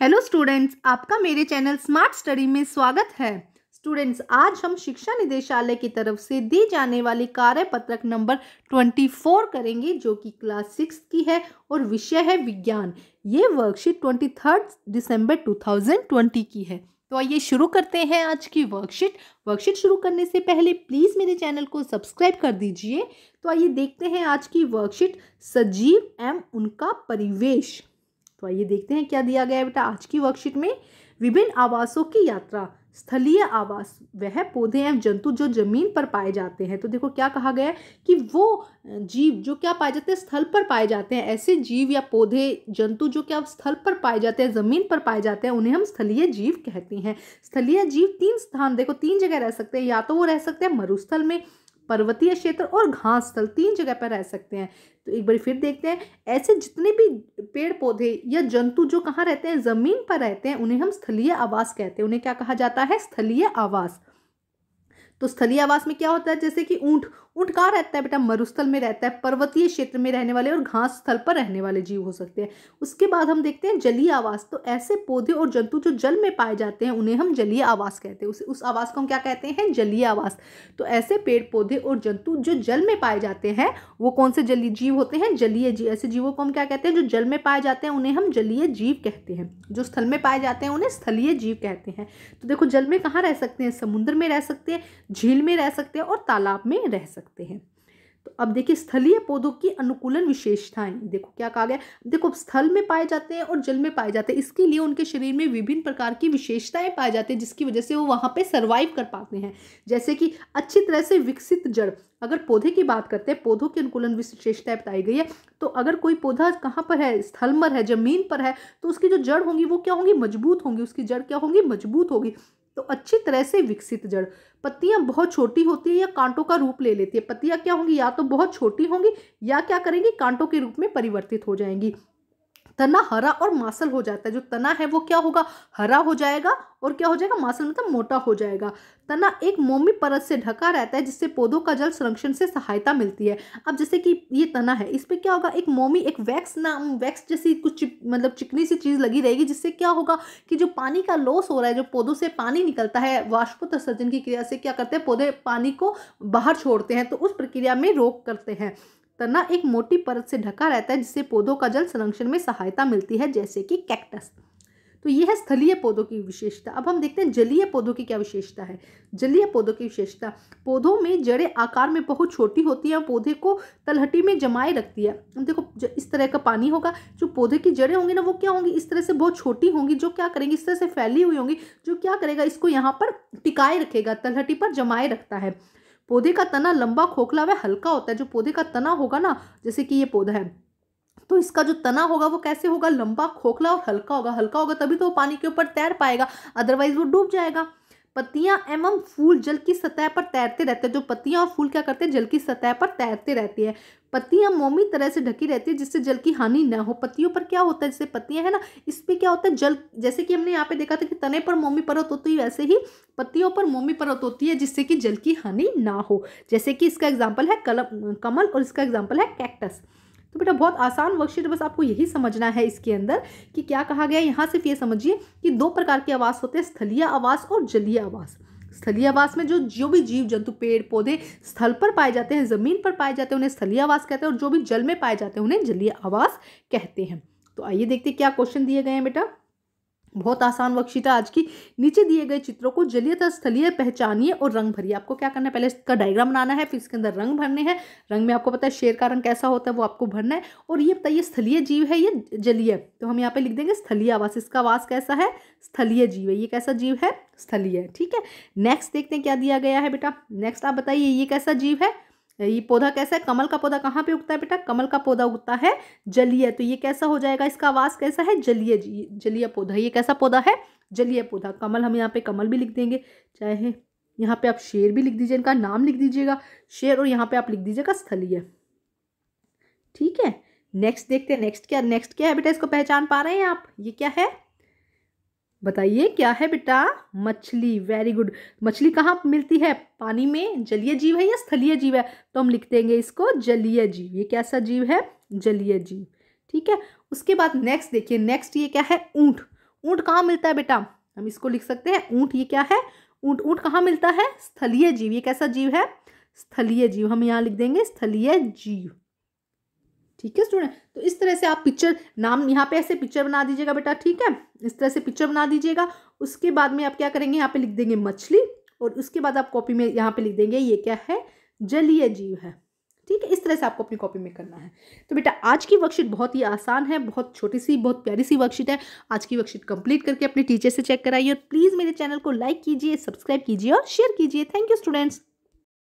hello students आपका मेरे channel smart study में स्वागत है स्टूडेंट्स आज हम शिक्षा निदेशालय की तरफ से दी जाने वाली कार्य पत्रक नंबर ट्वेंटी फोर करेंगे जो कि क्लास सिक्स की है और विषय है विज्ञान ये worksheet twenty third December two thousand twenty की है तो आइए शुरू करते हैं आज की वर्कशीट वर्कशीट शुरू करने से पहले प्लीज़ मेरे चैनल को सब्सक्राइब कर दीजिए तो आइए देखते हैं आज की वर्कशीट सजीव एम उनका परिवेश तो आइए देखते हैं क्या दिया गया है बेटा आज की वर्कशीट में विभिन्न आवासों की यात्रा स्थलीय आवास वह पौधे एवं जंतु जो जमीन पर पाए जाते हैं तो देखो क्या कहा गया है कि वो जीव जो क्या पाए जाते हैं स्थल पर पाए जाते हैं ऐसे जीव या पौधे जंतु जो क्या स्थल पर पाए जाते हैं जमीन पर पाए जाते हैं उन्हें हम स्थलीय जीव कहते हैं स्थलीय जीव तीन स्थान देखो तीन जगह रह सकते हैं या तो वो रह सकते हैं मरुस्थल में पर्वतीय क्षेत्र और घास स्थल तीन जगह पर रह सकते हैं तो एक बार फिर देखते हैं ऐसे जितने भी पेड़ पौधे या जंतु जो कहाँ रहते हैं ज़मीन पर रहते हैं उन्हें हम स्थलीय आवास कहते हैं उन्हें क्या कहा जाता है स्थलीय आवास तो स्थलीय आवास में क्या होता है जैसे कि ऊँट ऊंट कहाँ रहता है बेटा मरुस्थल में रहता है पर्वतीय क्षेत्र में रहने वाले और घास स्थल पर रहने वाले जीव हो सकते हैं उसके बाद हम देखते हैं जलीय आवास तो ऐसे पौधे और जंतु जो जल में पाए जाते हैं उन्हें हम जलीय आवास कहते हैं उस उस आवास को हम क्या कहते हैं जलीय आवास तो ऐसे पेड़ पौधे और जंतु जो जल में पाए जाते हैं वो कौन से जलीय जीव होते हैं जलीय जीव ऐसे जीवों को हम क्या कहते हैं जो जल में पाए जाते हैं उन्हें हम जलीय जीव कहते हैं जो स्थल में पाए जाते हैं उन्हें स्थलीय जीव कहते हैं तो देखो जल में कहाँ रह सकते हैं समुद्र में रह सकते हैं झील में रह सकते हैं और तालाब में रह सकते हैं सकते हैं तो अब देखिए स्थलीय पौधों की अनुकूलन विशेषताएं देखो क्या कहा गया देखो स्थल में पाए जाते हैं और जल में पाए जाते हैं इसके लिए उनके शरीर में विभिन्न प्रकार की विशेषताएं पाए जाते हैं जिसकी वजह से वो वहां पे सरवाइव कर पाते हैं जैसे कि अच्छी तरह से विकसित जड़ अगर पौधे की बात करते हैं पौधों की अनुकूलन विशेषताएं बताई गई है तो अगर कोई पौधा कहाँ पर है स्थल पर है जमीन पर है तो उसकी जो जड़ होंगी वो क्या होंगी मजबूत होंगी उसकी जड़ क्या होंगी मजबूत होगी तो अच्छी तरह से विकसित जड़ पत्तियां बहुत छोटी होती है या कांटों का रूप ले लेती है पत्तियां क्या होंगी या तो बहुत छोटी होंगी या क्या करेंगी कांटों के रूप में परिवर्तित हो जाएंगी तना हरा और मासल हो जाता है जो तना है वो क्या होगा हरा हो जाएगा और क्या हो जाएगा मासल मतलब मोटा हो जाएगा तना एक मोमी परत से ढका रहता है जिससे पौधों का जल संरक्षण से सहायता मिलती है अब जैसे कि ये तना है इस पर क्या होगा एक मोमी एक वैक्स नाम वैक्स जैसी कुछ मतलब चिकनी सी चीज़ लगी रहेगी जिससे क्या होगा कि जो पानी का लॉस हो रहा है जो पौधों से पानी निकलता है सर्जन की क्रिया से क्या करते हैं पौधे पानी को बाहर छोड़ते हैं तो उस प्रक्रिया में रोक करते हैं तना एक मोटी परत से ढका रहता है जिससे पौधों का जल संरक्षण में सहायता मिलती है जैसे कि कैक्टस तो यह है स्थलीय पौधों की विशेषता अब हम देखते हैं जलीय पौधों की क्या विशेषता है जलीय पौधों की विशेषता पौधों में जड़ें आकार में बहुत छोटी होती है पौधे को तलहटी में जमाए रखती है हम देखो इस तरह का पानी होगा जो पौधे की जड़ें होंगी ना वो क्या होंगी इस तरह से बहुत छोटी होंगी जो क्या करेंगी इस तरह से फैली हुई होंगी जो क्या करेगा इसको यहाँ पर टिकाए रखेगा तलहटी पर जमाए रखता है पौधे का तना लंबा खोखला व हल्का होता है जो पौधे का तना होगा ना जैसे कि ये पौधा है तो इसका जो तना होगा वो कैसे होगा लंबा खोखला और हल्का होगा हल्का होगा तभी तो वो पानी के ऊपर तैर पाएगा अदरवाइज वो डूब जाएगा पत्तियां एवं फूल जल की सतह पर तैरते रहते हैं जो पत्तियां और फूल क्या करते हैं जल की सतह पर तैरते रहती है पत्तियां मोमी तरह से ढकी रहती है जिससे जल की हानि ना हो पत्तियों पर क्या होता है जैसे पत्तियां है ना इस पर क्या होता है जल जैसे कि हमने यहाँ पे देखा था कि तने पर मोमी परत होती है वैसे ही पत्तियों पर मोमी परत होती है जिससे कि जल की हानि ना हो जैसे कि इसका एग्जाम्पल है कलम कमल और इसका एग्जाम्पल है कैक्टस तो बेटा बहुत आसान वर्कशीट बस आपको यही समझना है इसके अंदर कि क्या कहा गया यहाँ सिर्फ ये समझिए कि दो प्रकार के आवास होते हैं स्थलीय आवास और जलीय आवास स्थलीय आवास में जो जो भी जीव जंतु पेड़ पौधे स्थल पर पाए जाते हैं जमीन पर पाए जाते हैं उन्हें स्थलीय आवास कहते हैं और जो भी जल में पाए जाते हैं उन्हें जलीय आवास कहते हैं तो आइए देखते क्या क्वेश्चन दिए गए हैं बेटा बहुत आसान वर्कशीट है आज की नीचे दिए गए चित्रों को जलीय तथा स्थलीय पहचानिए और रंग भरिए आपको क्या करना है पहले इसका डायग्राम बनाना है फिर इसके अंदर रंग भरने हैं रंग में आपको पता है शेर का रंग कैसा होता है वो आपको भरना है और ये बताइए स्थलीय जीव है ये जलीय तो हम यहाँ पे लिख देंगे स्थलीय आवास इसका आवास कैसा है स्थलीय जीव है ये कैसा जीव है स्थलीय ठीक है नेक्स्ट देखते हैं क्या दिया गया है बेटा नेक्स्ट आप बताइए ये कैसा जीव है ये पौधा कैसा है कमल का पौधा कहाँ पे उगता है बेटा कमल का पौधा उगता है जलीय तो ये कैसा हो जाएगा इसका आवास कैसा है जलीय जलीय पौधा ये कैसा पौधा है जलीय पौधा कमल हम यहाँ पे कमल भी लिख देंगे चाहे यहाँ पे आप शेर भी लिख दीजिए इनका नाम लिख दीजिएगा शेर और यहाँ पे आप लिख दीजिएगा स्थलीय ठीक है नेक्स्ट देखते हैं नेक्स्ट क्या नेक्स्ट क्या है बेटा इसको पहचान पा रहे हैं आप ये क्या है बताइए क्या है बेटा मछली वेरी गुड मछली कहाँ मिलती है पानी में जलीय जीव है या स्थलीय जीव है तो हम लिख देंगे इसको जलीय जीव ये कैसा जीव है जलीय जीव ठीक है उसके बाद नेक्स्ट देखिए नेक्स्ट ये क्या है ऊँट ऊँट कहाँ मिलता है बेटा हम इसको लिख सकते हैं ऊँट ये क्या है ऊँट ऊँट कहाँ मिलता है स्थलीय जीव ये कैसा जीव है स्थलीय जीव हम यहाँ लिख देंगे स्थलीय जीव ठीक है स्टूडेंट तो इस तरह से आप पिक्चर नाम यहाँ पे ऐसे पिक्चर बना दीजिएगा बेटा ठीक है इस तरह से पिक्चर बना दीजिएगा उसके बाद में आप क्या करेंगे यहाँ पे लिख देंगे मछली और उसके बाद आप कॉपी में यहाँ पे लिख देंगे ये क्या है जलीय जीव है ठीक है इस तरह से आपको अपनी कॉपी में करना है तो बेटा आज की वर्कशीट बहुत ही आसान है बहुत छोटी सी बहुत प्यारी सी वर्कशीट है आज की वर्कशीट कंप्लीट करके अपने टीचर से चेक कराइए और प्लीज़ मेरे चैनल को लाइक कीजिए सब्सक्राइब कीजिए और शेयर कीजिए थैंक यू स्टूडेंट्स